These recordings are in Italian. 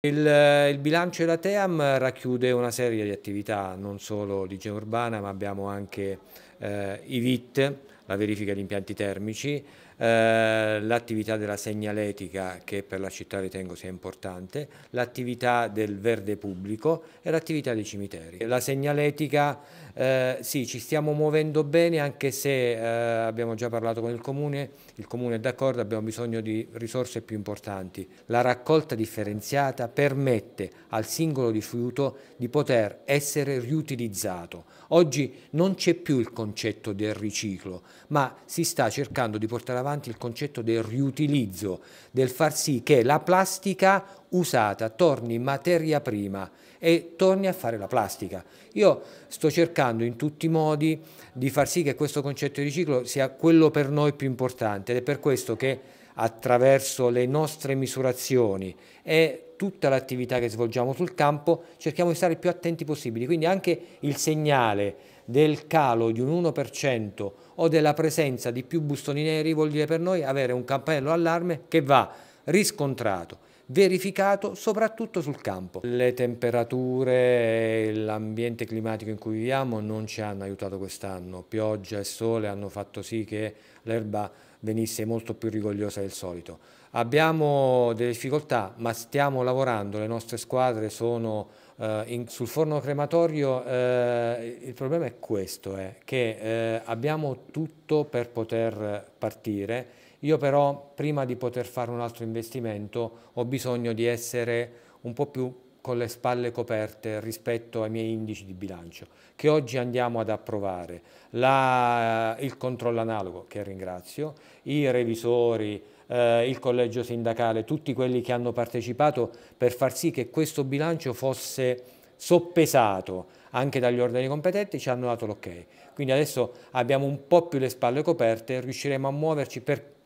Il, il, bilancio della TEAM racchiude una serie di attività, non solo di Urbana, ma abbiamo anche eh, i VIT, la verifica di impianti termici, eh, l'attività della segnaletica che per la città ritengo sia importante, l'attività del verde pubblico e l'attività dei cimiteri. La segnaletica, eh, sì, ci stiamo muovendo bene anche se eh, abbiamo già parlato con il Comune, il Comune è d'accordo, abbiamo bisogno di risorse più importanti. La raccolta differenziata permette al singolo rifiuto di poter essere riutilizzato. Oggi non c'è più il concetto del riciclo, ma si sta cercando di portare avanti il concetto del riutilizzo, del far sì che la plastica usata torni materia prima e torni a fare la plastica. Io sto cercando in tutti i modi di far sì che questo concetto di riciclo sia quello per noi più importante ed è per questo che attraverso le nostre misurazioni e tutta l'attività che svolgiamo sul campo, cerchiamo di stare il più attenti possibile. Quindi anche il segnale del calo di un 1% o della presenza di più bustoni neri vuol dire per noi avere un campanello allarme che va riscontrato verificato soprattutto sul campo. Le temperature, l'ambiente climatico in cui viviamo non ci hanno aiutato quest'anno. Pioggia e sole hanno fatto sì che l'erba venisse molto più rigogliosa del solito. Abbiamo delle difficoltà, ma stiamo lavorando, le nostre squadre sono eh, in, sul forno crematorio, eh, il problema è questo, eh, che eh, abbiamo tutto per poter partire, io però prima di poter fare un altro investimento ho bisogno di essere un po' più con le spalle coperte rispetto ai miei indici di bilancio, che oggi andiamo ad approvare, la, il controllo analogo, che ringrazio, i revisori, eh, il collegio sindacale, tutti quelli che hanno partecipato per far sì che questo bilancio fosse soppesato anche dagli organi competenti, ci hanno dato l'ok. Quindi adesso abbiamo un po' più le spalle coperte e riusciremo a muoverci per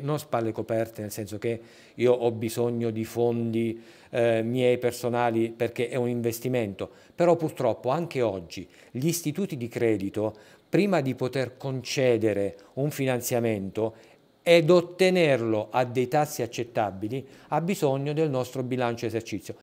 non spalle coperte, nel senso che io ho bisogno di fondi eh, miei personali perché è un investimento, però purtroppo anche oggi gli istituti di credito, prima di poter concedere un finanziamento ed ottenerlo a dei tassi accettabili, ha bisogno del nostro bilancio esercizio.